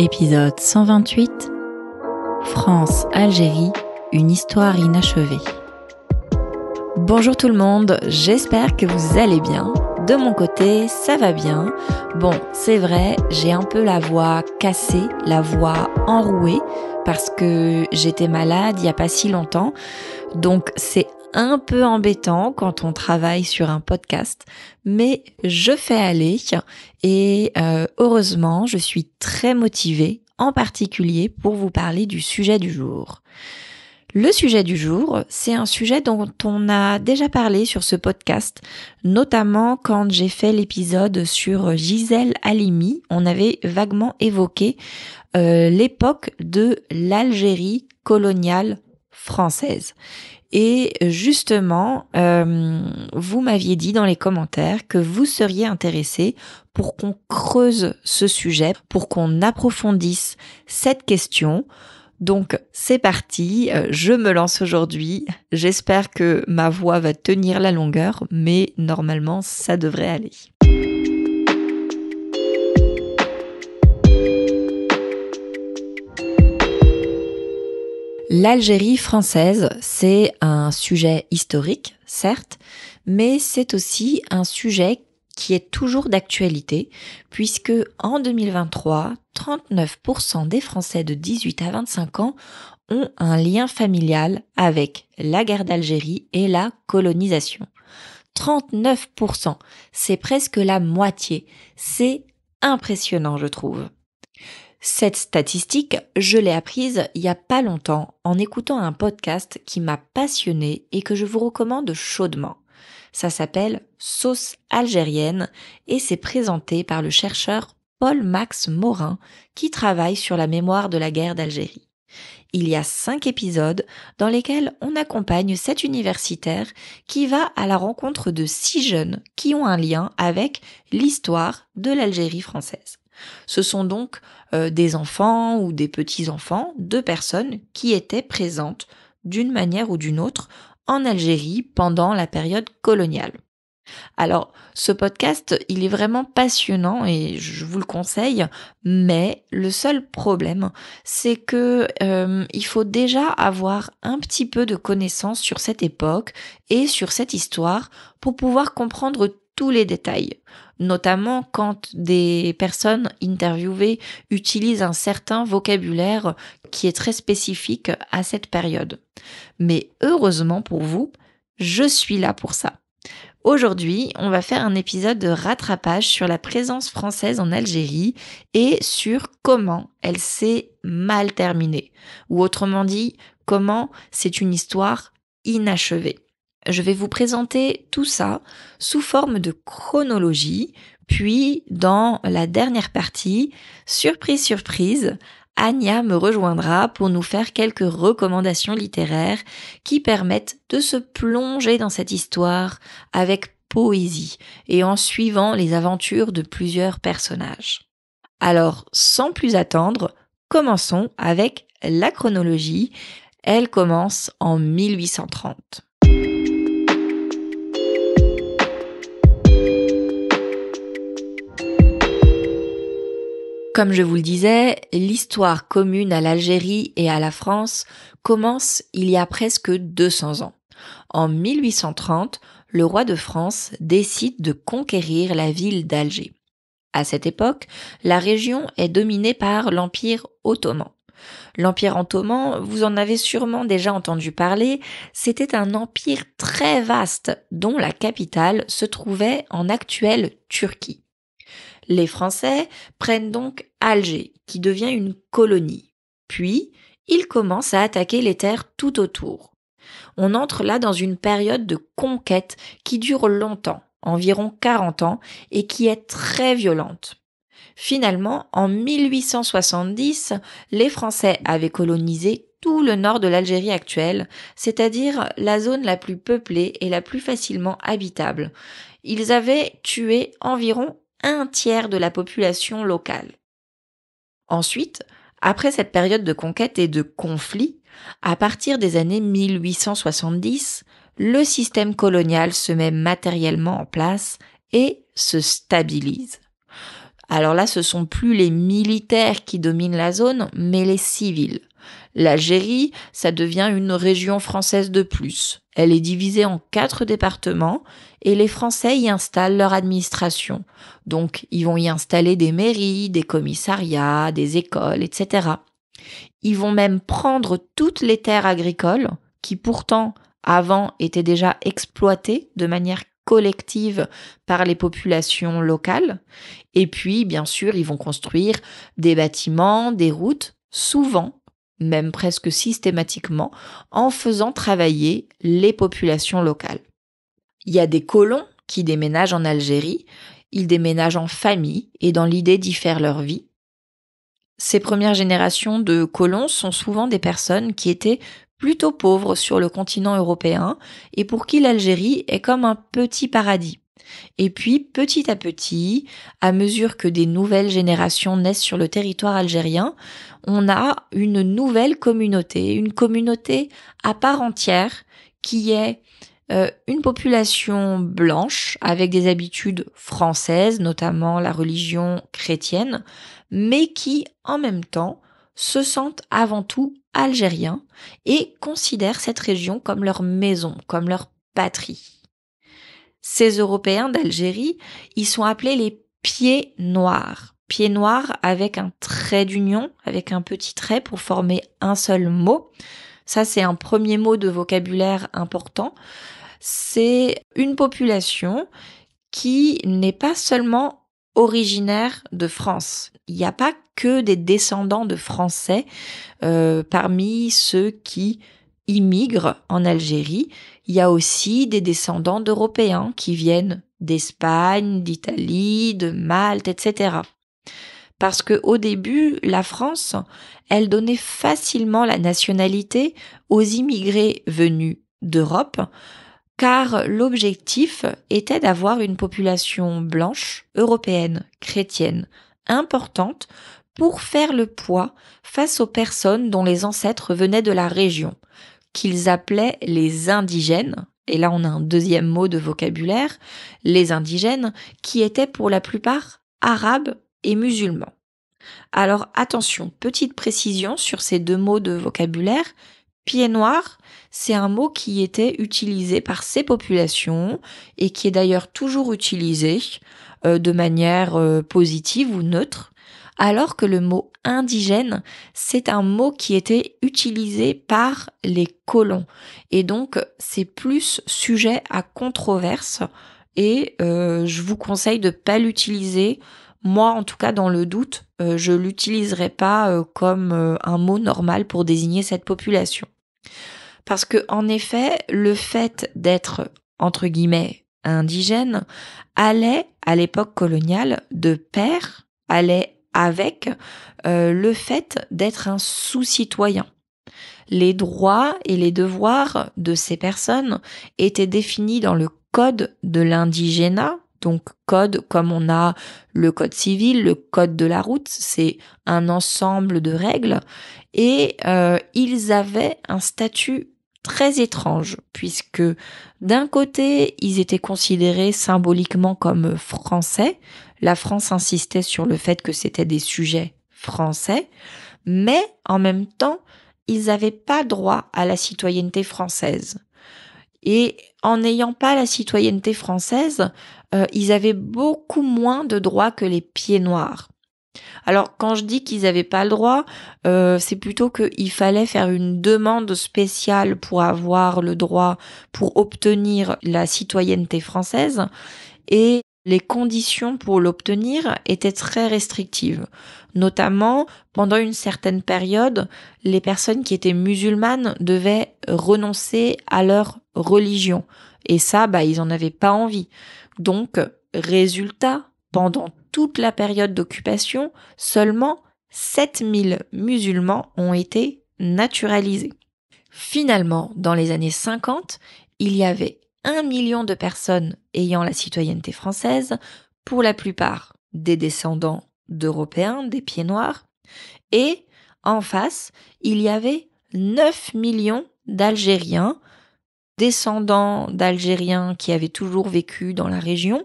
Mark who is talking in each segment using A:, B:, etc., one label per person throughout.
A: Épisode 128 France-Algérie, une histoire inachevée. Bonjour tout le monde, j'espère que vous allez bien. De mon côté, ça va bien. Bon, c'est vrai, j'ai un peu la voix cassée, la voix enrouée, parce que j'étais malade il n'y a pas si longtemps. Donc c'est un peu embêtant quand on travaille sur un podcast, mais je fais aller et euh, heureusement, je suis très motivée, en particulier pour vous parler du sujet du jour. Le sujet du jour, c'est un sujet dont on a déjà parlé sur ce podcast, notamment quand j'ai fait l'épisode sur Gisèle Halimi. On avait vaguement évoqué euh, l'époque de l'Algérie coloniale française. Et justement, euh, vous m'aviez dit dans les commentaires que vous seriez intéressé pour qu'on creuse ce sujet, pour qu'on approfondisse cette question. Donc c'est parti, euh, je me lance aujourd'hui. J'espère que ma voix va tenir la longueur, mais normalement ça devrait aller. L'Algérie française, c'est un sujet historique, certes, mais c'est aussi un sujet qui est toujours d'actualité, puisque en 2023, 39% des Français de 18 à 25 ans ont un lien familial avec la guerre d'Algérie et la colonisation. 39%, c'est presque la moitié. C'est impressionnant, je trouve. Cette statistique, je l'ai apprise il n'y a pas longtemps en écoutant un podcast qui m'a passionné et que je vous recommande chaudement. Ça s'appelle Sauce algérienne et c'est présenté par le chercheur Paul-Max Morin qui travaille sur la mémoire de la guerre d'Algérie. Il y a cinq épisodes dans lesquels on accompagne cet universitaire qui va à la rencontre de six jeunes qui ont un lien avec l'histoire de l'Algérie française. Ce sont donc euh, des enfants ou des petits-enfants de personnes qui étaient présentes d'une manière ou d'une autre en Algérie pendant la période coloniale. Alors, ce podcast, il est vraiment passionnant et je vous le conseille, mais le seul problème, c'est que euh, il faut déjà avoir un petit peu de connaissances sur cette époque et sur cette histoire pour pouvoir comprendre tous les détails notamment quand des personnes interviewées utilisent un certain vocabulaire qui est très spécifique à cette période. Mais heureusement pour vous, je suis là pour ça. Aujourd'hui, on va faire un épisode de rattrapage sur la présence française en Algérie et sur comment elle s'est mal terminée, ou autrement dit, comment c'est une histoire inachevée je vais vous présenter tout ça sous forme de chronologie, puis dans la dernière partie, surprise surprise, Anya me rejoindra pour nous faire quelques recommandations littéraires qui permettent de se plonger dans cette histoire avec poésie et en suivant les aventures de plusieurs personnages. Alors, sans plus attendre, commençons avec la chronologie. Elle commence en 1830. Comme je vous le disais, l'histoire commune à l'Algérie et à la France commence il y a presque 200 ans. En 1830, le roi de France décide de conquérir la ville d'Alger. À cette époque, la région est dominée par l'Empire ottoman. L'Empire ottoman, vous en avez sûrement déjà entendu parler, c'était un empire très vaste dont la capitale se trouvait en actuelle Turquie. Les Français prennent donc Alger, qui devient une colonie. Puis, ils commencent à attaquer les terres tout autour. On entre là dans une période de conquête qui dure longtemps, environ 40 ans, et qui est très violente. Finalement, en 1870, les Français avaient colonisé tout le nord de l'Algérie actuelle, c'est-à-dire la zone la plus peuplée et la plus facilement habitable. Ils avaient tué environ un tiers de la population locale. Ensuite, après cette période de conquête et de conflit, à partir des années 1870, le système colonial se met matériellement en place et se stabilise. Alors là, ce ne sont plus les militaires qui dominent la zone, mais les civils l'Algérie, ça devient une région française de plus. Elle est divisée en quatre départements et les Français y installent leur administration. Donc, ils vont y installer des mairies, des commissariats, des écoles, etc. Ils vont même prendre toutes les terres agricoles qui pourtant avant étaient déjà exploitées de manière collective par les populations locales. Et puis, bien sûr, ils vont construire des bâtiments, des routes, souvent même presque systématiquement, en faisant travailler les populations locales. Il y a des colons qui déménagent en Algérie, ils déménagent en famille et dans l'idée d'y faire leur vie. Ces premières générations de colons sont souvent des personnes qui étaient plutôt pauvres sur le continent européen et pour qui l'Algérie est comme un petit paradis. Et puis, petit à petit, à mesure que des nouvelles générations naissent sur le territoire algérien, on a une nouvelle communauté, une communauté à part entière qui est euh, une population blanche avec des habitudes françaises, notamment la religion chrétienne, mais qui, en même temps, se sentent avant tout algériens et considèrent cette région comme leur maison, comme leur patrie ces Européens d'Algérie, ils sont appelés les pieds noirs. Pieds noirs avec un trait d'union, avec un petit trait pour former un seul mot. Ça, c'est un premier mot de vocabulaire important. C'est une population qui n'est pas seulement originaire de France. Il n'y a pas que des descendants de Français euh, parmi ceux qui immigrent en Algérie il y a aussi des descendants d'Européens qui viennent d'Espagne, d'Italie, de Malte, etc. Parce que au début, la France, elle donnait facilement la nationalité aux immigrés venus d'Europe, car l'objectif était d'avoir une population blanche, européenne, chrétienne, importante pour faire le poids face aux personnes dont les ancêtres venaient de la région, qu'ils appelaient les indigènes, et là on a un deuxième mot de vocabulaire, les indigènes, qui étaient pour la plupart arabes et musulmans. Alors attention, petite précision sur ces deux mots de vocabulaire. Pied noir, c'est un mot qui était utilisé par ces populations et qui est d'ailleurs toujours utilisé euh, de manière euh, positive ou neutre alors que le mot indigène, c'est un mot qui était utilisé par les colons. Et donc, c'est plus sujet à controverse et euh, je vous conseille de ne pas l'utiliser. Moi, en tout cas, dans le doute, euh, je l'utiliserai pas euh, comme un mot normal pour désigner cette population. Parce que, en effet, le fait d'être, entre guillemets, indigène allait, à l'époque coloniale, de pair, allait avec euh, le fait d'être un sous-citoyen. Les droits et les devoirs de ces personnes étaient définis dans le code de l'indigénat, donc code comme on a le code civil, le code de la route, c'est un ensemble de règles, et euh, ils avaient un statut très étrange, puisque d'un côté, ils étaient considérés symboliquement comme français, la France insistait sur le fait que c'était des sujets français, mais en même temps, ils n'avaient pas droit à la citoyenneté française. Et en n'ayant pas la citoyenneté française, euh, ils avaient beaucoup moins de droits que les pieds noirs. Alors quand je dis qu'ils n'avaient pas le droit, euh, c'est plutôt qu'il fallait faire une demande spéciale pour avoir le droit, pour obtenir la citoyenneté française. Et les conditions pour l'obtenir étaient très restrictives. Notamment, pendant une certaine période, les personnes qui étaient musulmanes devaient renoncer à leur religion. Et ça, bah, ils n'en avaient pas envie. Donc, résultat, pendant toute la période d'occupation, seulement 7000 musulmans ont été naturalisés. Finalement, dans les années 50, il y avait 1 million de personnes ayant la citoyenneté française, pour la plupart des descendants d'Européens, des pieds noirs, et en face, il y avait 9 millions d'Algériens, descendants d'Algériens qui avaient toujours vécu dans la région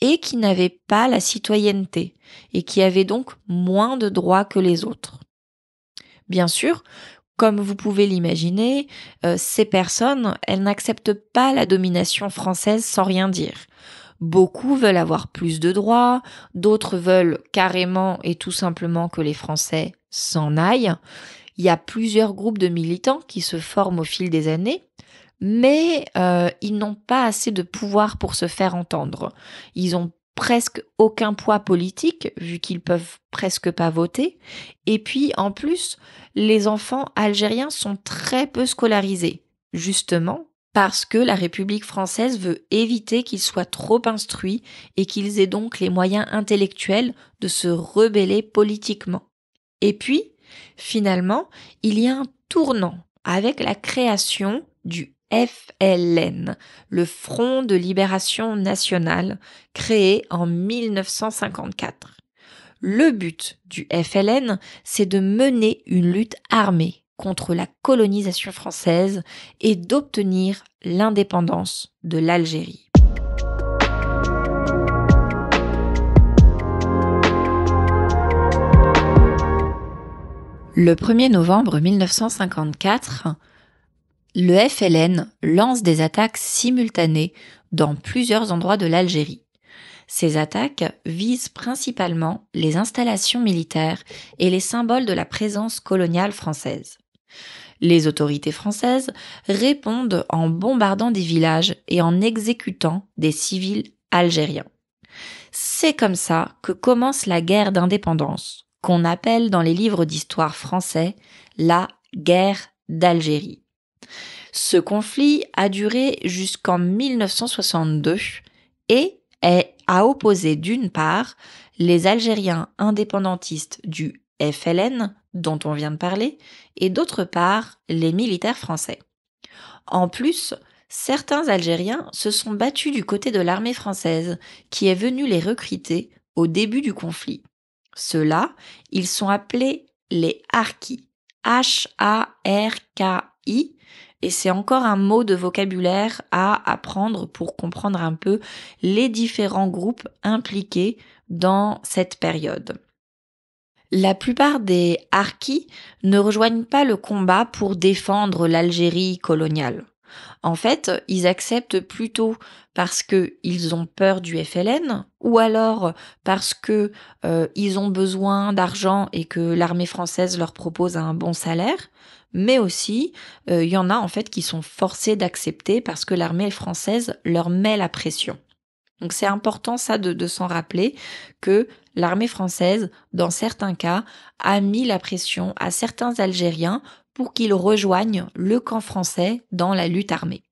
A: et qui n'avaient pas la citoyenneté, et qui avaient donc moins de droits que les autres. Bien sûr, comme vous pouvez l'imaginer, euh, ces personnes, elles n'acceptent pas la domination française sans rien dire. Beaucoup veulent avoir plus de droits, d'autres veulent carrément et tout simplement que les Français s'en aillent. Il y a plusieurs groupes de militants qui se forment au fil des années, mais euh, ils n'ont pas assez de pouvoir pour se faire entendre. Ils ont presque aucun poids politique, vu qu'ils peuvent presque pas voter. Et puis, en plus, les enfants algériens sont très peu scolarisés, justement parce que la République française veut éviter qu'ils soient trop instruits et qu'ils aient donc les moyens intellectuels de se rebeller politiquement. Et puis, finalement, il y a un tournant avec la création du FLN, le Front de Libération Nationale, créé en 1954. Le but du FLN, c'est de mener une lutte armée contre la colonisation française et d'obtenir l'indépendance de l'Algérie. Le 1er novembre 1954, le FLN lance des attaques simultanées dans plusieurs endroits de l'Algérie. Ces attaques visent principalement les installations militaires et les symboles de la présence coloniale française. Les autorités françaises répondent en bombardant des villages et en exécutant des civils algériens. C'est comme ça que commence la guerre d'indépendance, qu'on appelle dans les livres d'histoire français la guerre d'Algérie. Ce conflit a duré jusqu'en 1962 et a opposé d'une part les Algériens indépendantistes du FLN dont on vient de parler et d'autre part les militaires français. En plus, certains Algériens se sont battus du côté de l'armée française qui est venue les recruter au début du conflit. Ceux-là, ils sont appelés les Harkis, H-A-R-K-I, et c'est encore un mot de vocabulaire à apprendre pour comprendre un peu les différents groupes impliqués dans cette période. La plupart des harkis ne rejoignent pas le combat pour défendre l'Algérie coloniale. En fait, ils acceptent plutôt parce qu'ils ont peur du FLN ou alors parce qu'ils euh, ont besoin d'argent et que l'armée française leur propose un bon salaire, mais aussi il euh, y en a en fait qui sont forcés d'accepter parce que l'armée française leur met la pression. Donc c'est important ça de, s'en rappeler que l'armée française, dans certains cas, a mis la pression à certains Algériens pour qu'ils rejoignent le camp français dans la lutte armée.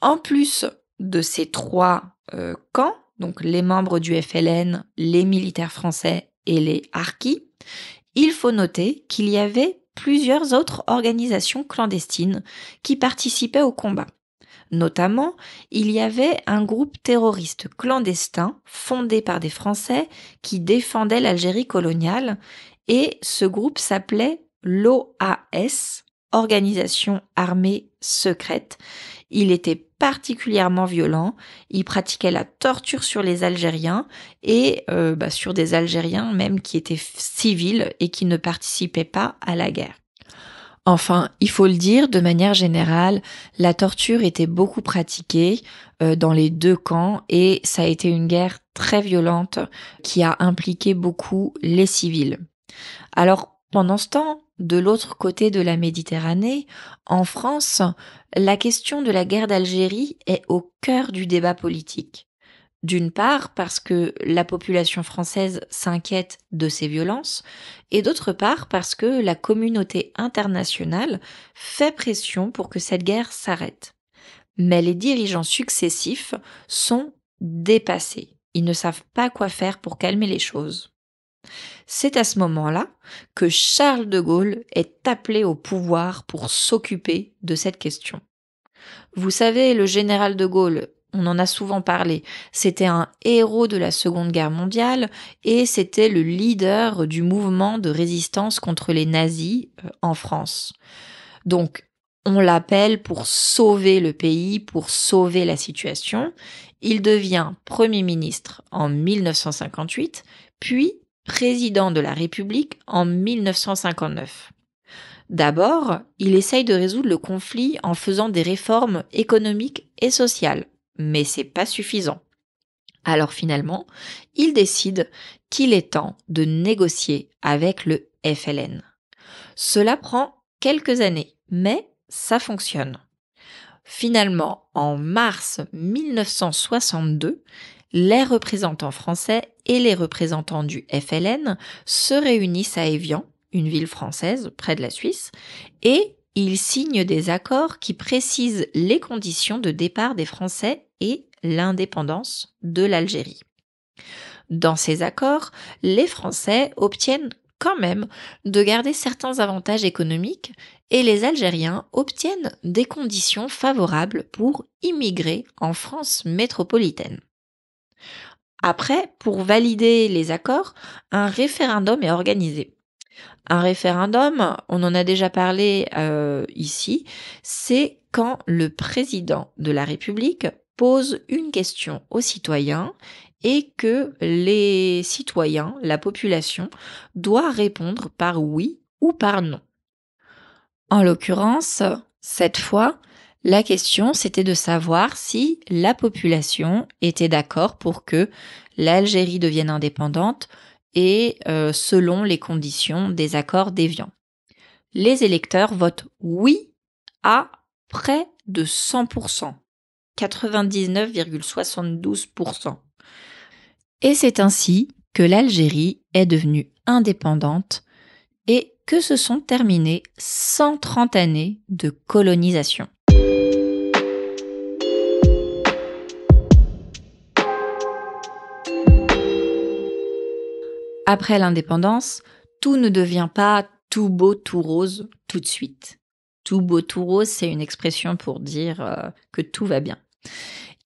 A: En plus de ces trois euh, camps, donc les membres du FLN, les militaires français et les harkis, il faut noter qu'il y avait plusieurs autres organisations clandestines qui participaient au combat. Notamment, il y avait un groupe terroriste clandestin fondé par des Français qui défendait l'Algérie coloniale et ce groupe s'appelait l'OAS, organisation armée secrète. Il était particulièrement violent, il pratiquait la torture sur les Algériens et euh, bah, sur des Algériens même qui étaient civils et qui ne participaient pas à la guerre. Enfin, il faut le dire, de manière générale, la torture était beaucoup pratiquée euh, dans les deux camps et ça a été une guerre très violente qui a impliqué beaucoup les civils. Alors, pendant ce temps, de l'autre côté de la Méditerranée, en France, la question de la guerre d'Algérie est au cœur du débat politique. D'une part parce que la population française s'inquiète de ces violences, et d'autre part parce que la communauté internationale fait pression pour que cette guerre s'arrête. Mais les dirigeants successifs sont dépassés. Ils ne savent pas quoi faire pour calmer les choses. C'est à ce moment-là que Charles de Gaulle est appelé au pouvoir pour s'occuper de cette question. Vous savez, le général de Gaulle, on en a souvent parlé, c'était un héros de la Seconde Guerre mondiale et c'était le leader du mouvement de résistance contre les nazis euh, en France. Donc, on l'appelle pour sauver le pays, pour sauver la situation. Il devient Premier ministre en 1958, puis président de la République en 1959. D'abord, il essaye de résoudre le conflit en faisant des réformes économiques et sociales, mais c'est pas suffisant. Alors finalement, il décide qu'il est temps de négocier avec le FLN. Cela prend quelques années, mais ça fonctionne. Finalement, en mars 1962, les représentants français et les représentants du FLN se réunissent à Évian, une ville française près de la Suisse, et ils signent des accords qui précisent les conditions de départ des Français et l'indépendance de l'Algérie. Dans ces accords, les Français obtiennent quand même de garder certains avantages économiques et les Algériens obtiennent des conditions favorables pour immigrer en France métropolitaine. Après, pour valider les accords, un référendum est organisé. Un référendum, on en a déjà parlé euh, ici, c'est quand le président de la République pose une question aux citoyens et que les citoyens, la population, doivent répondre par oui ou par non. En l'occurrence, cette fois, la question, c'était de savoir si la population était d'accord pour que l'Algérie devienne indépendante et euh, selon les conditions des accords déviants. Les électeurs votent oui à près de 100%, 99,72%. Et c'est ainsi que l'Algérie est devenue indépendante et que se sont terminées 130 années de colonisation. après l'indépendance, tout ne devient pas tout beau, tout rose tout de suite. Tout beau, tout rose, c'est une expression pour dire euh, que tout va bien.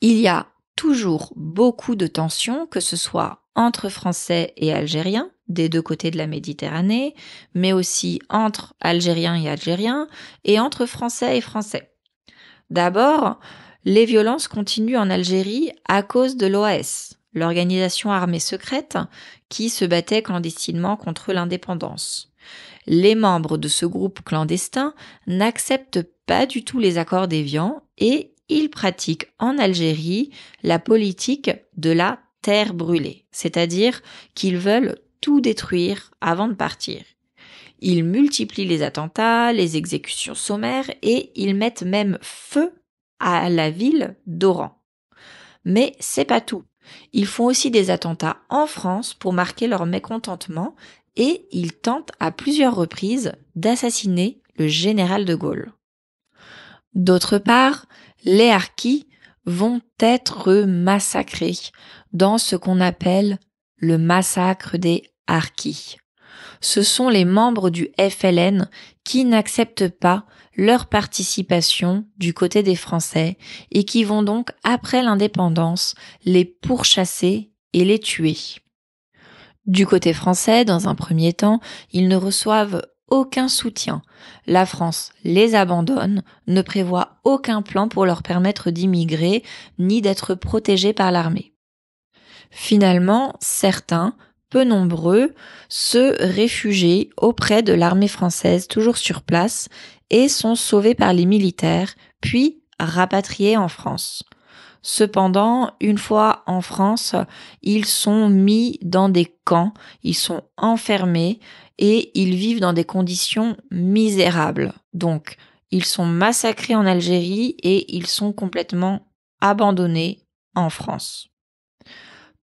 A: Il y a toujours beaucoup de tensions, que ce soit entre Français et Algériens, des deux côtés de la Méditerranée, mais aussi entre Algériens et Algériens, et entre Français et Français. D'abord, les violences continuent en Algérie à cause de l'OAS, l'organisation armée secrète, qui se battaient clandestinement contre l'indépendance. Les membres de ce groupe clandestin n'acceptent pas du tout les accords d'Évian et ils pratiquent en Algérie la politique de la terre brûlée, c'est-à-dire qu'ils veulent tout détruire avant de partir. Ils multiplient les attentats, les exécutions sommaires et ils mettent même feu à la ville d'Oran. Mais c'est pas tout. Ils font aussi des attentats en France pour marquer leur mécontentement et ils tentent à plusieurs reprises d'assassiner le général de Gaulle. D'autre part, les harkis vont être massacrés dans ce qu'on appelle le massacre des harkis. Ce sont les membres du FLN qui n'acceptent pas leur participation du côté des Français et qui vont donc, après l'indépendance, les pourchasser et les tuer. Du côté français, dans un premier temps, ils ne reçoivent aucun soutien. La France les abandonne, ne prévoit aucun plan pour leur permettre d'immigrer ni d'être protégés par l'armée. Finalement, certains, peu nombreux, se réfugient auprès de l'armée française toujours sur place et sont sauvés par les militaires, puis rapatriés en France. Cependant, une fois en France, ils sont mis dans des camps, ils sont enfermés et ils vivent dans des conditions misérables. Donc, ils sont massacrés en Algérie et ils sont complètement abandonnés en France.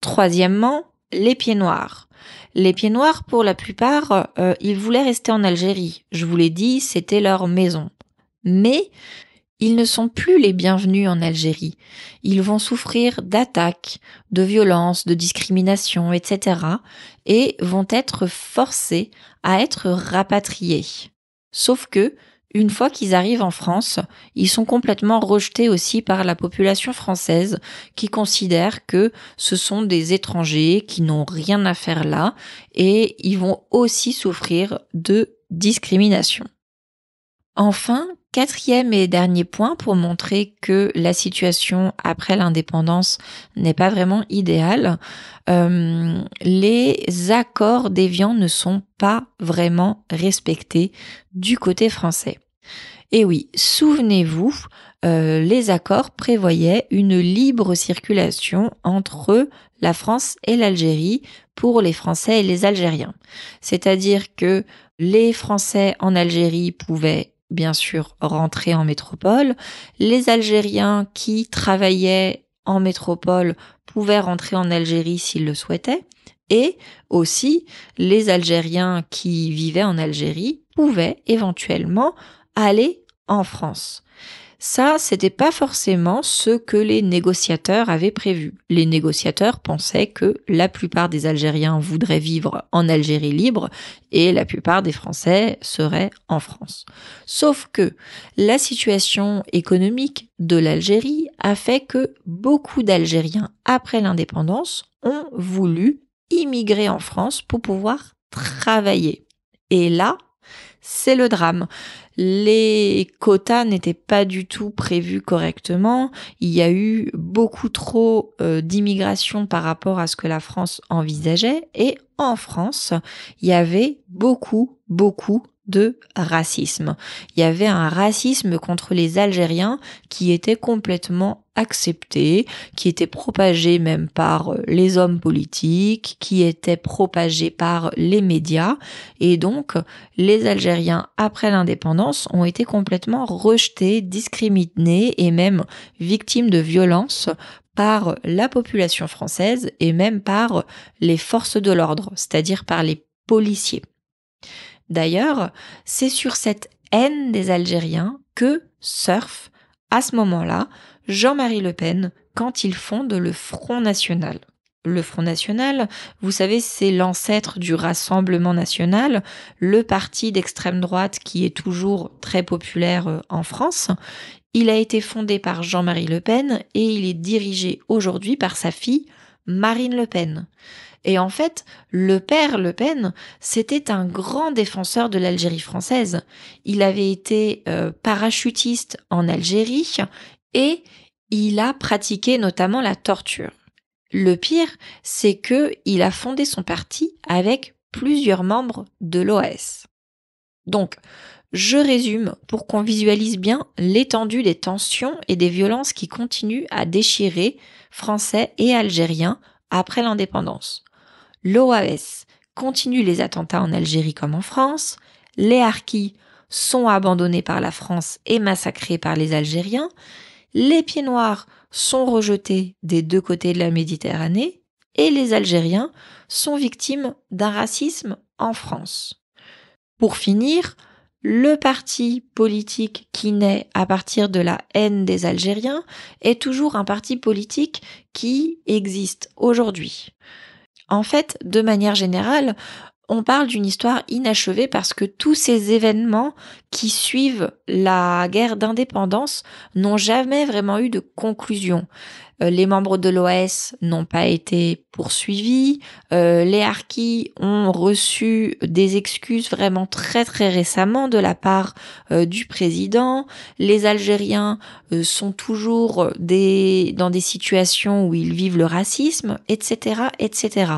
A: Troisièmement, les pieds noirs. Les pieds noirs, pour la plupart, euh, ils voulaient rester en Algérie. Je vous l'ai dit, c'était leur maison. Mais ils ne sont plus les bienvenus en Algérie. Ils vont souffrir d'attaques, de violences, de discriminations, etc. et vont être forcés à être rapatriés. Sauf que une fois qu'ils arrivent en France, ils sont complètement rejetés aussi par la population française qui considère que ce sont des étrangers qui n'ont rien à faire là et ils vont aussi souffrir de discrimination. Enfin, Quatrième et dernier point pour montrer que la situation après l'indépendance n'est pas vraiment idéale, euh, les accords déviants ne sont pas vraiment respectés du côté français. Et oui, souvenez-vous, euh, les accords prévoyaient une libre circulation entre la France et l'Algérie pour les Français et les Algériens. C'est-à-dire que les Français en Algérie pouvaient bien sûr rentrer en métropole. Les Algériens qui travaillaient en métropole pouvaient rentrer en Algérie s'ils le souhaitaient. Et aussi, les Algériens qui vivaient en Algérie pouvaient éventuellement aller en France. Ça, c'était pas forcément ce que les négociateurs avaient prévu. Les négociateurs pensaient que la plupart des Algériens voudraient vivre en Algérie libre et la plupart des Français seraient en France. Sauf que la situation économique de l'Algérie a fait que beaucoup d'Algériens après l'indépendance ont voulu immigrer en France pour pouvoir travailler. Et là, c'est le drame. Les quotas n'étaient pas du tout prévus correctement. Il y a eu beaucoup trop euh, d'immigration par rapport à ce que la France envisageait. Et en France, il y avait beaucoup, beaucoup de racisme. Il y avait un racisme contre les Algériens qui était complètement accepté, qui était propagé même par euh, les hommes politiques, qui était propagé par les médias. Et donc, les Algériens, après l'indépendance, ont été complètement rejetés, discriminés et même victimes de violences par la population française et même par les forces de l'ordre, c'est-à-dire par les policiers. D'ailleurs, c'est sur cette haine des Algériens que surfe, à ce moment-là, Jean-Marie Le Pen quand il fonde le Front National. Le Front National, vous savez, c'est l'ancêtre du Rassemblement National, le parti d'extrême droite qui est toujours très populaire euh, en France. Il a été fondé par Jean-Marie Le Pen et il est dirigé aujourd'hui par sa fille Marine Le Pen. Et en fait, le père Le Pen, c'était un grand défenseur de l'Algérie française. Il avait été euh, parachutiste en Algérie et il a pratiqué notamment la torture. Le pire, c'est qu'il a fondé son parti avec plusieurs membres de l'OAS. Donc, je résume pour qu'on visualise bien l'étendue des tensions et des violences qui continuent à déchirer Français et Algériens après l'indépendance l'OAS continue les attentats en Algérie comme en France, les Harkis sont abandonnés par la France et massacrés par les Algériens, les pieds noirs sont rejetés des deux côtés de la Méditerranée et les Algériens sont victimes d'un racisme en France. Pour finir, le parti politique qui naît à partir de la haine des Algériens est toujours un parti politique qui existe aujourd'hui. En fait, de manière générale, on parle d'une histoire inachevée parce que tous ces événements qui suivent la guerre d'indépendance n'ont jamais vraiment eu de conclusion. Euh, les membres de l'OS n'ont pas été poursuivis, euh, les harkis ont reçu des excuses vraiment très très récemment de la part euh, du président, les Algériens sont toujours dans des situations où ils vivent le racisme, etc. etc.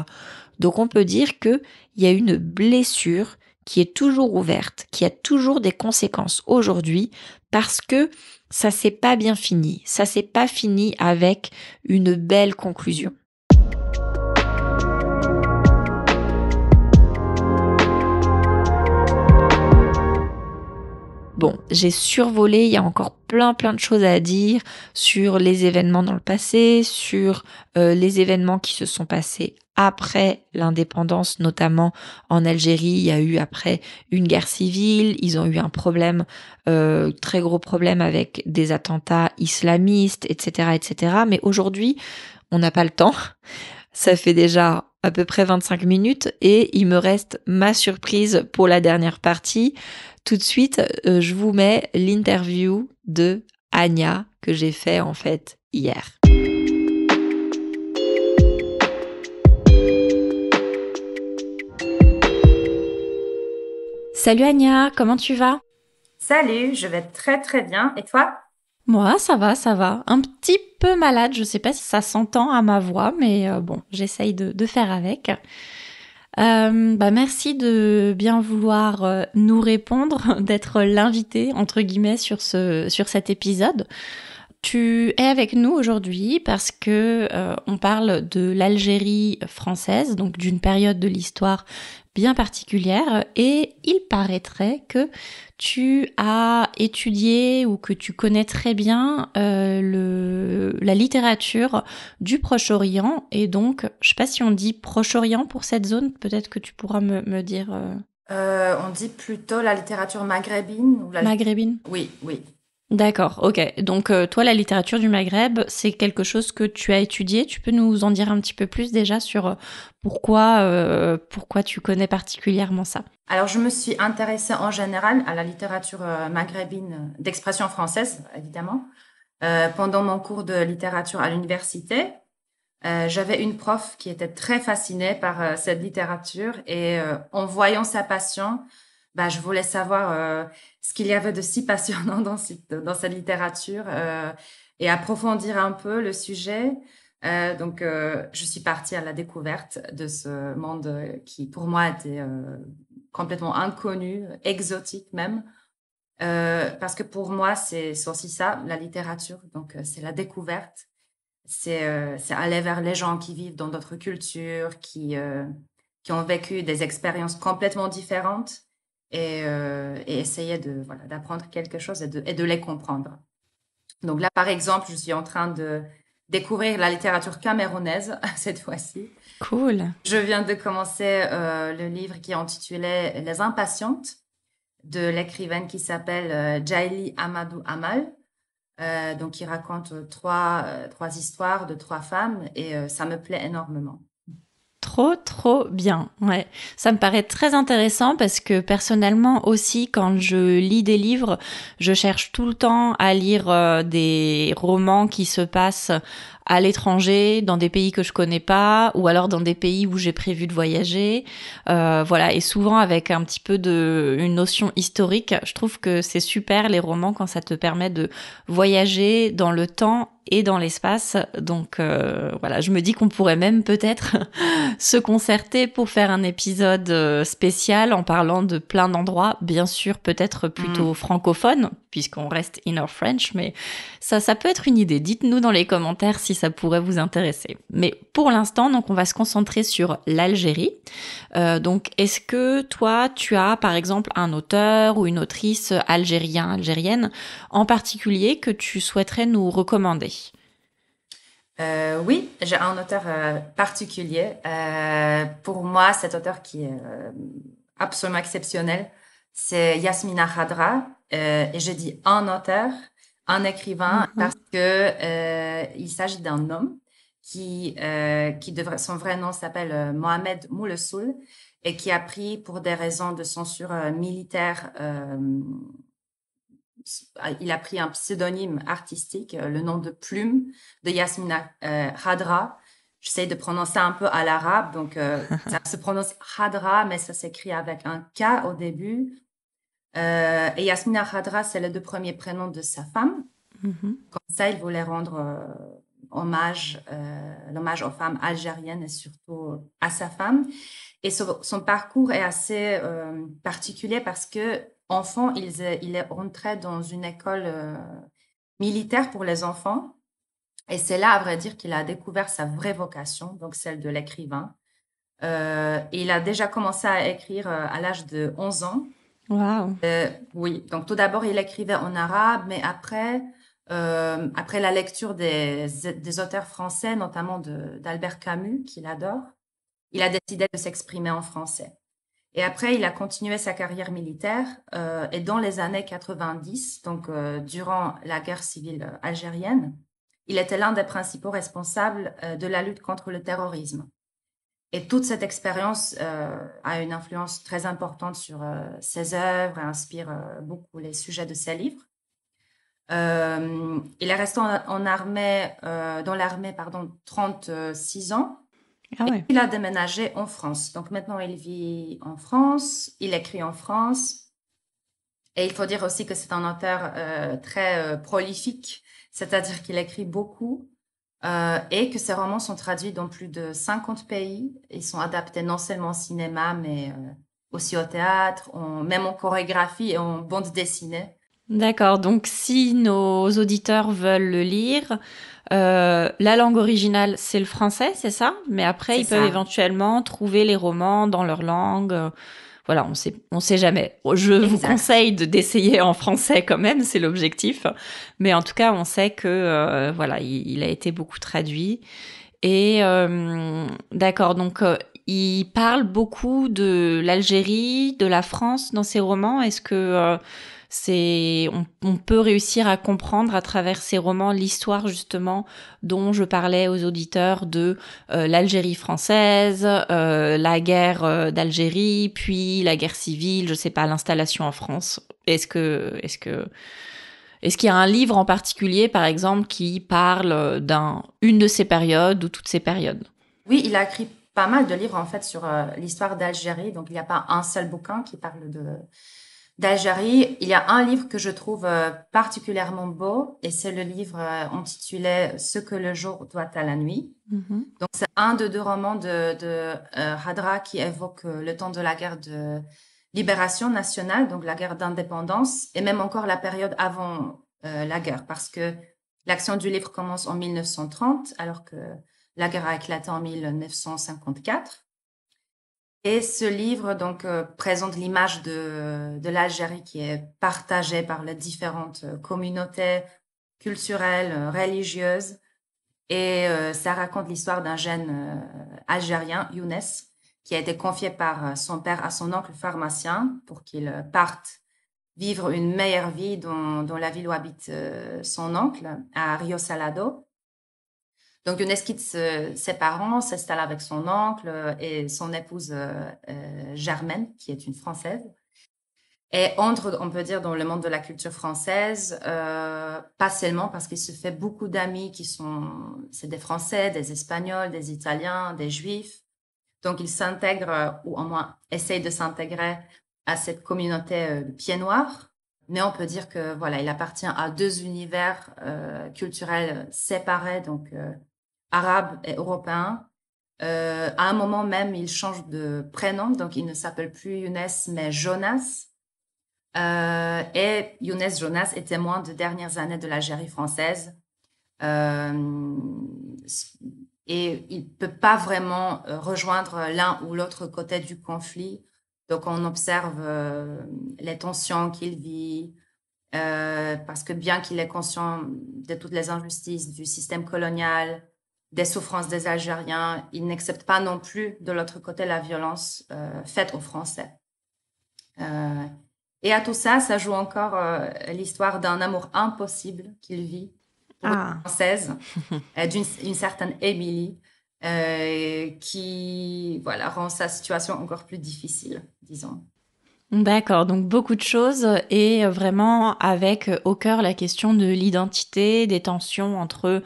A: Donc on peut dire que il y a une blessure qui est toujours ouverte, qui a toujours des conséquences aujourd'hui parce que ça s'est pas bien fini, ça s'est pas fini avec une belle conclusion. Bon, j'ai survolé, il y a encore plein plein de choses à dire sur les événements dans le passé, sur euh, les événements qui se sont passés après l'indépendance, notamment en Algérie, il y a eu après une guerre civile, ils ont eu un problème, euh, très gros problème avec des attentats islamistes, etc. etc. Mais aujourd'hui, on n'a pas le temps. Ça fait déjà à peu près 25 minutes et il me reste ma surprise pour la dernière partie. Tout de suite, euh, je vous mets l'interview de Anya que j'ai fait en fait hier. Salut Anya, comment tu vas
B: Salut, je vais très très bien. Et toi
A: moi, ça va, ça va. Un petit peu malade, je sais pas si ça s'entend à ma voix, mais euh, bon, j'essaye de, faire avec. Euh, bah merci de bien vouloir euh, nous répondre, d'être l'invité entre guillemets sur ce sur cet épisode. Tu es avec nous aujourd'hui parce que on parle de l'Algérie française, donc d'une période de l'histoire bien particulière et il paraîtrait que tu as étudié ou que tu connais très bien euh, le, la littérature du Proche-Orient et donc je sais pas si on dit Proche-Orient pour cette zone, peut-être que tu pourras me, me dire. Euh,
B: euh, on dit plutôt la littérature maghrébine ou la... Maghrébine. Oui, oui.
A: D'accord, ok. Donc euh, toi, la littérature du Maghreb, c'est quelque chose que tu as étudié. Tu peux nous en dire un petit peu plus déjà sur euh, pourquoi, euh, pourquoi tu connais particulièrement ça
B: Alors je me suis intéressée en général à la littérature maghrébine d'expression française, évidemment, pendant mon cours de littérature à l'université. J'avais une prof qui était très fascinée par cette littérature et en voyant sa passion, bah, je voulais savoir euh, ce qu'il y avait de si passionnant dans, dans cette littérature euh, et approfondir un peu le sujet. Euh, donc, je suis partie à la découverte de ce monde qui, pour moi, était complètement inconnu, exotique même. parce que pour moi, c'est aussi ça, la littérature. Donc, c'est la découverte. C'est aller vers les gens qui vivent dans d'autres cultures, qui, qui ont vécu des expériences complètement différentes euh, et, essayer d'apprendre quelque chose et de, les comprendre. Donc là, par exemple, je suis en train de découvrir la littérature camerounaise cette fois-ci. Cool. Je viens de commencer euh, le livre qui est intitulé Les impatientes de l'écrivaine qui s'appelle euh, Jaili Amadou Amal. donc, qui raconte trois histoires de trois femmes et ça me plaît énormément.
A: Trop, trop bien. Ouais. Ça me paraît très intéressant parce que personnellement aussi, quand je lis des livres, je cherche tout le temps à lire euh, des romans qui se passent à l'étranger, dans des pays que je connais pas, ou alors dans des pays où j'ai prévu de voyager. Euh, voilà. Et souvent avec un petit peu de, une notion historique, je trouve que c'est super les romans quand ça te permet de voyager dans le temps et dans l'espace. Donc euh, voilà, je me dis qu'on pourrait même peut-être se concerter pour faire un épisode euh, spécial en parlant de plein d'endroits, bien sûr peut-être plutôt francophones mm. francophone, puisqu'on reste in our French, mais ça, ça peut être une idée. Dites-nous dans les commentaires si ça pourrait vous intéresser. Mais pour l'instant, donc on va se concentrer sur l'Algérie. Euh, donc est-ce que toi, tu as par exemple un auteur ou une autrice algérien, algérienne en particulier que tu souhaiterais nous recommander
B: euh, oui, j'ai un auteur euh, particulier. Euh, pour moi, cet auteur qui est euh, absolument exceptionnel, c'est Yasmina Khadra. Euh, et je dis un auteur, un écrivain, mm-hmm. parce que il s'agit d'un homme qui, qui devrait, son vrai nom s'appelle Mohamed Moulesoul et qui a pris pour des raisons de censure militaire ah, il a pris un pseudonyme artistique, euh, le nom de Plume de Yasmina euh, Hadra. J'essaie de prononcer un peu à l'arabe, donc euh, ça se prononce Hadra, mais ça s'écrit avec un K au début. et Yasmina Hadra, c'est le deux premiers prénoms de sa femme. Mm-hmm. Comme ça, il voulait rendre hommage, l'hommage aux femmes algériennes et surtout à sa femme. Et son parcours est assez particulier parce que enfant, il est euh, entré dans une école euh, militaire pour les enfants. Et c'est là, à vrai dire, qu'il a découvert sa vraie vocation, donc celle de l'écrivain. Euh, il a déjà commencé à écrire à l'âge de 11 ans. Wow. oui, donc tout d'abord, il écrivait en arabe, mais après, après la lecture des auteurs français, notamment d'Albert Camus, qu'il adore, il a décidé de s'exprimer en français. Et après, il a continué sa carrière militaire euh, et dans les années 90, donc euh, durant la guerre civile euh, algérienne, il était l'un des principaux responsables euh, de la lutte contre le terrorisme. Et toute cette expérience a une influence très importante sur ses œuvres et inspire beaucoup les sujets de ses livres. il est resté en, en armée, dans l'armée pardon, 36 ans ah il a déménagé en France. Donc maintenant, il vit en France, il écrit en France. Et il faut dire aussi que c'est un auteur euh, très euh, prolifique, c'est-à-dire qu'il écrit beaucoup euh, et que ses romans sont traduits dans plus de 50 pays. Ils sont adaptés non seulement au cinéma, mais aussi au théâtre, même en chorégraphie et en bande dessinée.
A: D'accord, donc si nos auditeurs veulent le lire, euh, la langue originale, c'est le français, c'est ça Mais après, ils peuvent éventuellement trouver les romans dans leur langue. Euh, voilà, on sait, on sait jamais. Je vous conseille d'essayer en français quand même, c'est l'objectif. Mais en tout cas, on sait que euh, voilà, il, a été beaucoup traduit. Et d'accord, donc il parle beaucoup de l'Algérie, de la France dans ses romans. Est-ce que c'est on, peut réussir à comprendre à travers ces romans l'histoire justement dont je parlais aux auditeurs de euh, l'Algérie française, euh, la guerre euh, d'Algérie, puis la guerre civile, je sais pas l'installation en France. Est-ce que est-ce que est-ce qu'il y a un livre en particulier, par exemple, qui parle d'un une de ces périodes ou toutes ces périodes
B: Oui, il a écrit pas mal de livres en fait sur l'histoire d'Algérie. Donc il n'y a pas un seul bouquin qui parle de d'Algérie, il y a un livre que je trouve euh, particulièrement beau et c'est le livre euh, intitulé Ce que le jour doit à la nuit. Mhm. Donc, c'est un de deux romans de, euh, Hadra qui évoque le temps de la guerre de libération nationale, donc la guerre d'indépendance et même encore la période avant la guerre parce que l'action du livre commence en 1930 alors que la guerre a éclaté en 1954. Et ce livre donc euh, présente l'image de, l'Algérie qui est partagée par les différentes euh, communautés culturelles, euh, religieuses. Et ça raconte l'histoire d'un jeune Algérien, Younes, qui a été confié par son père à son oncle pharmacien pour qu'il parte vivre une meilleure vie dans la ville où habite son oncle, à Rio Salado. Donc Younes quitte ses parents, s'installe avec son oncle euh, et son épouse euh, euh, Germaine, qui est une Française. Et entre, on peut dire, dans le monde de la culture française, pas seulement parce qu'il se fait beaucoup d'amis qui sont, c'est des Français, des Espagnols, des Italiens, des Juifs. Donc il s'intègre, ou au moins essaye de s'intégrer à cette communauté pied noir. Mais on peut dire que voilà, il appartient à deux univers culturels séparés, donc Arabe et européen. Euh, à un moment même, il change de prénom, donc il ne s'appelle plus Younes, mais Jonas. Euh, et Younes Jonas est témoin des dernières années de l'Algérie française. Euh, et il ne peut pas vraiment rejoindre l'un ou l'autre côté du conflit. Donc on observe les tensions qu'il vit, parce que bien qu'il est conscient de toutes les injustices du système colonial, des souffrances des Algériens. il n'acceptent pas non plus de l'autre côté la violence euh, faite aux Français. Euh, et à tout ça, ça joue encore euh, l'histoire d'un amour impossible qu'il vit pour une ah. Française, d'une certaine Émilie, qui voilà, rend sa situation encore plus difficile, disons.
A: D'accord, donc beaucoup de choses et vraiment avec euh, au cœur la question de l'identité, des tensions entre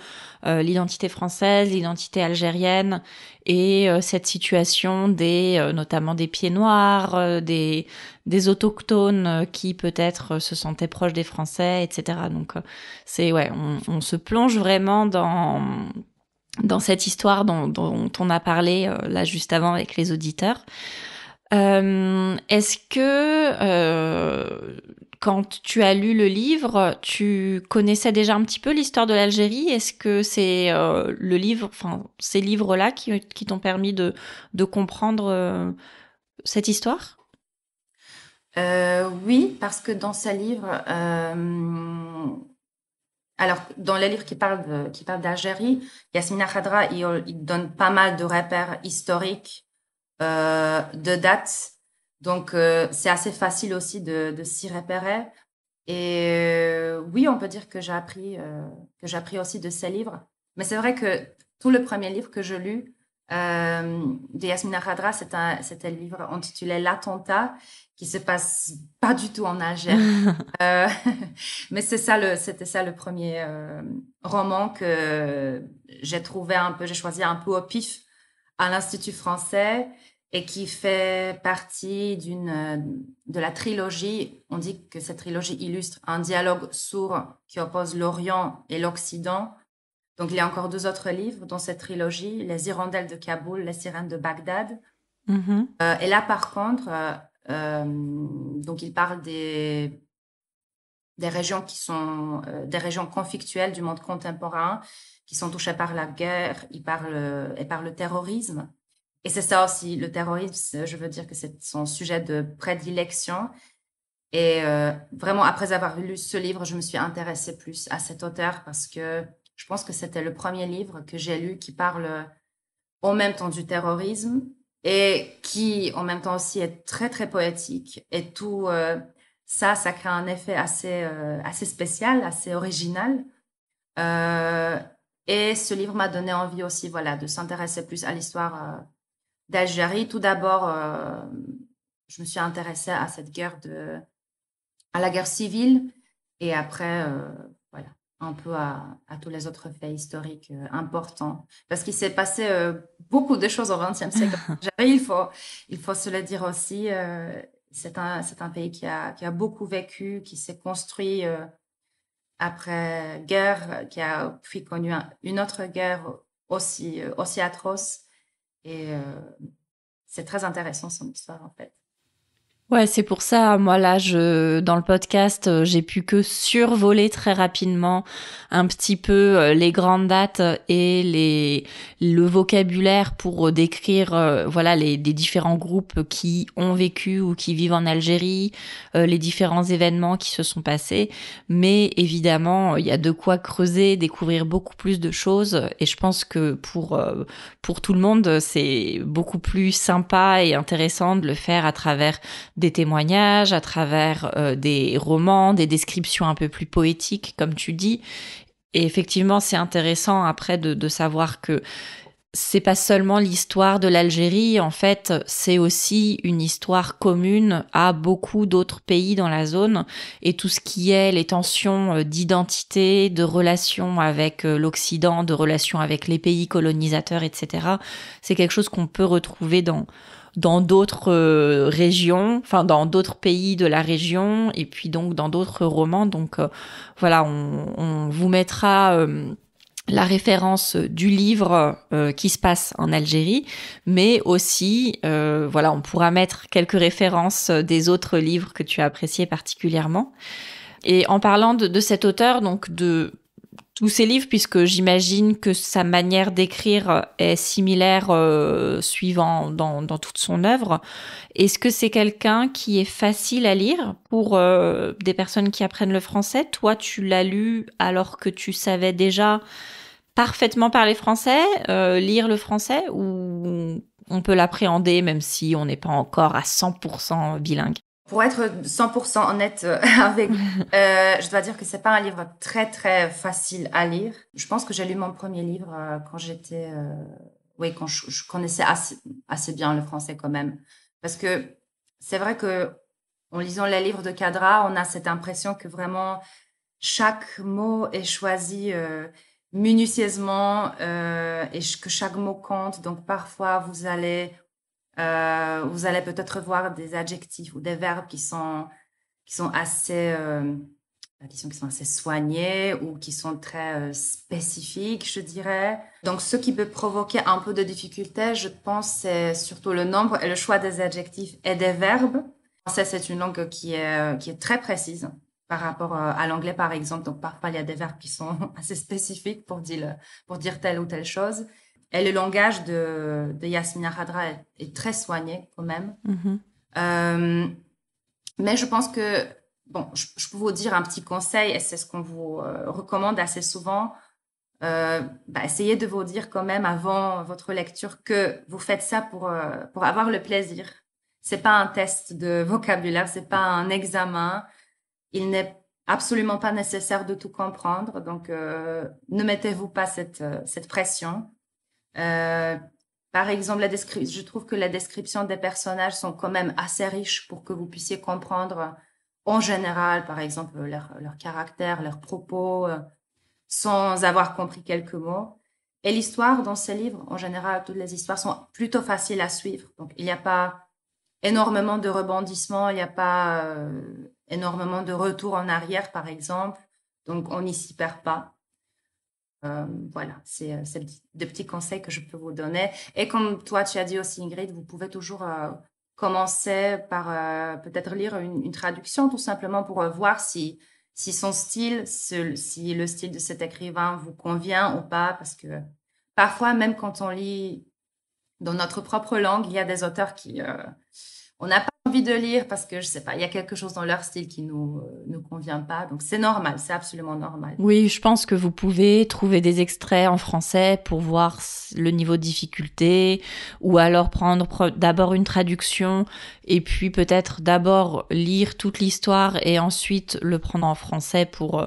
A: euh, l'identité française, l'identité algérienne et euh, cette situation des notamment des pieds noirs, des autochtones qui peut-être se sentaient proches des Français, etc. Donc c'est ouais, on, se plonge vraiment dans dans cette histoire dont on a parlé là juste avant avec les auditeurs. Euh, est-ce que euh, quand tu as lu le livre, tu connaissais déjà un petit peu l'histoire de l'Algérie Est-ce que c'est euh, le livre, enfin ces livres-là qui, t'ont permis de, de comprendre
B: cette histoire Oui, parce que dans ces livre, alors, dans les livres qui parlent, qui parlent d'Algérie, Yasmina Khadra, il, il, donne pas mal de repères historiques euh, de date Donc, euh, c'est assez facile aussi de, s'y repérer. Et euh, oui, on peut dire que j'ai appris, que j'ai appris aussi de ces livres. Mais c'est vrai que tout le premier livre que j'ai lu euh, de Yasmina Khadra, c'est un, livre intitulé L'attentat qui se passe pas du tout en Algérie. mais c'est ça c'était ça le premier roman que j'ai trouvé un peu, j'ai choisi un peu au pif à l'Institut français et qui fait partie d'une euh, de la trilogie. On dit que cette trilogie illustre un dialogue sourd qui oppose l'Orient et l'Occident. Donc il y a encore deux autres livres dans cette trilogie Les Hirondelles de Kaboul, Les Sirènes de Bagdad. Mm-hmm. Euh, et là, par contre, euh, donc il parle des régions qui sont des régions conflictuelles du monde contemporain qui sont touchées par la guerre, et par le terrorisme. Et c'est ça aussi, le terrorisme, je veux dire que c'est son sujet de prédilection. Et euh, vraiment, après avoir lu ce livre, je me suis intéressée plus à cet auteur parce que je pense que c'était le premier livre que j'ai lu qui parle en même temps du terrorisme et qui en même temps aussi est très très poétique et tout euh, ça ça crée un effet assez euh, assez spécial assez original et ce livre m'a donné envie aussi voilà de s'intéresser plus à l'histoire d'Algérie. Tout d'abord, euh, je me suis intéressée à cette guerre de, à la guerre civile et après, euh, voilà, un peu à, tous les autres faits historiques euh, importants. Parce qu'il s'est passé beaucoup de choses au XXe siècle il faut, il faut se le dire aussi. c'est un, un, pays qui a, qui a, beaucoup vécu, qui s'est construit après guerre, qui a puis connu une autre guerre aussi, aussi atroce. Et euh, c'est très intéressant son histoire en fait.
A: Ouais, c'est pour ça, moi là, je, dans le podcast, euh, j'ai pu que survoler très rapidement un petit peu euh, les grandes dates et les, le vocabulaire pour euh, décrire, voilà, les, différents groupes qui ont vécu ou qui vivent en Algérie, les différents événements qui se sont passés. Mais évidemment, il y a de quoi creuser, découvrir beaucoup plus de choses et je pense que pour, pour tout le monde, c'est beaucoup plus sympa et intéressant de le faire à travers des témoignages, à travers euh, des romans, des descriptions un peu plus poétiques, comme tu dis. Et effectivement, c'est intéressant après de, de savoir que c'est pas seulement l'histoire de l'Algérie, en fait, c'est aussi une histoire commune à beaucoup d'autres pays dans la zone et tout ce qui est les tensions euh, d'identité, de relations avec euh, l'Occident, de relations avec les pays colonisateurs, etc. C'est quelque chose qu'on peut retrouver dans, dans d'autres euh, régions, enfin dans d'autres pays de la région, et puis donc dans d'autres romans. Donc euh, voilà, on, on, vous mettra euh, la référence du livre qui se passe en Algérie, mais aussi, voilà, on pourra mettre quelques références des autres livres que tu as appréciés particulièrement. Et en parlant de, de cet auteur, donc de tous ses livres, puisque j'imagine que sa manière d'écrire euh, est similaire euh, suivant dans, toute son œuvre. Est-ce que c'est quelqu'un qui est facile à lire pour euh, des personnes qui apprennent le français Toi, tu l'as lu alors que tu savais déjà parfaitement parler français, lire le français, ou on peut l'appréhender même si on n'est pas encore à 100% bilingue
B: pour être 100% honnête euh, avec, euh, je dois dire que c'est pas un livre très très facile à lire. Je pense que j'ai lu mon premier livre euh, quand j'étais, euh, oui, quand je, connaissais assez, assez, bien le français quand même, parce que c'est vrai que en lisant les livres de Cadra, on a cette impression que vraiment chaque mot est choisi euh, minutieusement et que chaque mot compte. Donc parfois vous allez euh, vous allez peut-être voir des adjectifs ou des verbes qui sont, qui sont assez... Euh, bah, soignés ou qui sont très euh, spécifiques, je dirais. Donc, ce qui peut provoquer un peu de difficulté, je pense, c'est surtout le nombre et le choix des adjectifs et des verbes. français, c'est une langue qui est, très précise par rapport à l'anglais, par exemple. Donc, parfois, il y a des verbes qui sont assez spécifiques pour dire, pour dire telle ou telle chose et le langage de, Yasmina Hadra est, très soigné quand même. Mhm. Euh, mais je pense que, bon, je, peux vous dire un petit conseil, et c'est ce qu'on vous euh, recommande assez souvent. Euh, bah, essayez de vous dire quand même avant votre lecture que vous faites ça pour, pour avoir le plaisir. C'est pas un test de vocabulaire, c'est pas un examen. Il n'est absolument pas nécessaire de tout comprendre. Donc, ne mettez-vous pas cette, cette pression. Euh, par exemple, je trouve que la description des personnages sont quand même assez riches pour que vous puissiez comprendre euh, en général, par exemple, leur, caractère, leurs propos, euh, sans avoir compris quelques mots. Et l'histoire dans ces livres, en général, toutes les histoires sont plutôt faciles à suivre. Donc, il n'y a pas énormément de rebondissements, il n'y a pas énormément de retours en arrière, par exemple. Donc, on n'y s'y perd pas. Euh, voilà, c'est euh, des petits conseils que je peux vous donner. Et comme toi, tu as dit aussi, Ingrid, vous pouvez toujours euh, commencer par peut-être lire une, traduction, tout simplement pour voir si, si son style, si le style de cet écrivain vous convient ou pas, parce que parfois, même quand on lit dans notre propre langue, il y a des auteurs qui... on n'a pas de lire parce que je sais pas, il y a quelque chose dans leur style qui euh, nous convient pas. Donc c'est normal, c'est absolument normal.
A: Oui, je pense que vous pouvez trouver des extraits en français pour voir le niveau de difficulté ou alors prendre d'abord une traduction et puis peut-être d'abord lire toute l'histoire et ensuite le prendre en français pour euh,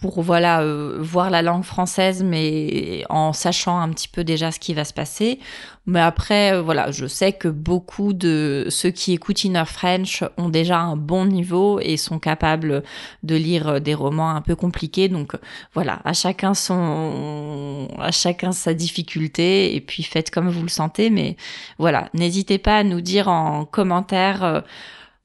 A: pour voilà euh, voir la langue française mais en sachant un petit peu déjà ce qui va se passer mais après euh, voilà je sais que beaucoup de ceux qui écoutent Inner French ont déjà un bon niveau et sont capables de lire euh, des romans un peu compliqués donc voilà à chacun son à chacun sa difficulté et puis faites comme vous le sentez mais voilà n'hésitez pas à nous dire en commentaire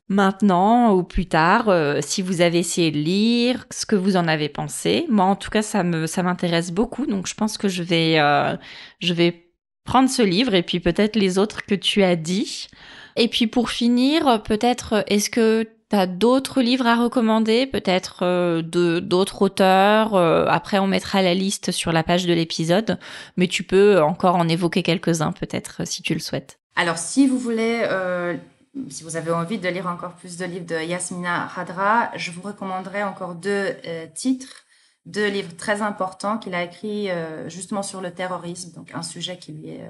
A: maintenant ou plus tard, euh, si vous avez essayé de lire, ce que vous en avez pensé. Moi, en tout cas, ça me ça m'intéresse beaucoup, donc je pense que je vais euh, je vais prendre ce livre et puis peut-être les autres que tu as dit. Et puis pour finir, peut-être est-ce que tu as d'autres livres à recommander, peut-être euh, d'autres auteurs. après, on mettra la liste sur la page de l'épisode, mais tu peux encore en évoquer quelques-uns peut-être si tu le souhaites.
B: Alors, si vous voulez si vous avez envie de lire encore plus de livres de Yasmina Hadra, je vous recommanderais encore deux euh, titres, deux livres très importants qu'il a écrits euh, justement sur le terrorisme, donc un sujet qui lui est,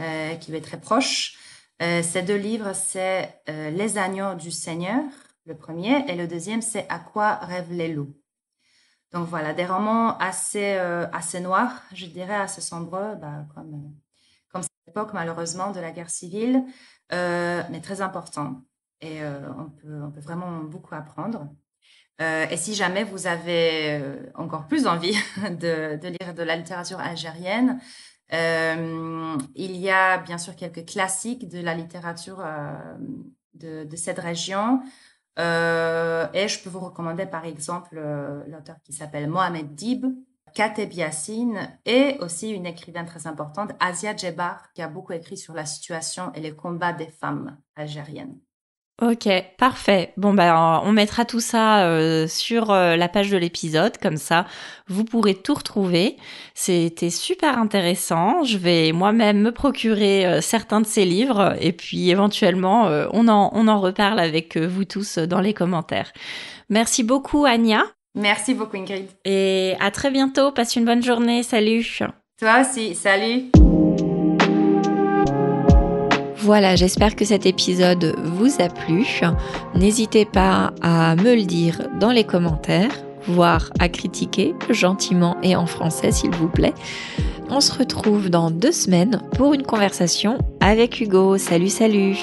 B: euh, qui lui est très proche. ces deux livres, c'est Les agneaux du Seigneur, le premier, et le deuxième, c'est À quoi rêvent les loups. Donc voilà, des romans assez, assez noirs, je dirais, assez sombres, bah, comme, comme cette époque malheureusement de la guerre civile. Euh, mais très important. Et euh, on peut, vraiment beaucoup apprendre. Euh, et si jamais vous avez encore plus envie de, lire de la littérature algérienne, il y a bien sûr quelques classiques de la littérature de, cette région. et je peux vous recommander par exemple l'auteur qui s'appelle Mohamed Dib, Kate Biassine, et aussi une écrivaine très importante, Asia Djebar, qui a beaucoup écrit sur la situation et les combats des femmes algériennes.
A: Ok, parfait. Bon, ben, on mettra tout ça euh, sur euh, la page de l'épisode, comme ça, vous pourrez tout retrouver. C'était super intéressant. Je vais moi-même me procurer euh, certains de ces livres, et puis éventuellement, on en, on en reparle avec vous tous dans les commentaires. Merci beaucoup, Anya.
B: Merci beaucoup, Ingrid.
A: Et à très bientôt. Passe une bonne journée. Salut.
B: Toi aussi. Salut.
A: Voilà, j'espère que cet épisode vous a plu. N'hésitez pas à me le dire dans les commentaires, voire à critiquer gentiment et en français s'il vous plaît. On se retrouve dans deux semaines pour une conversation avec Hugo. Salut, salut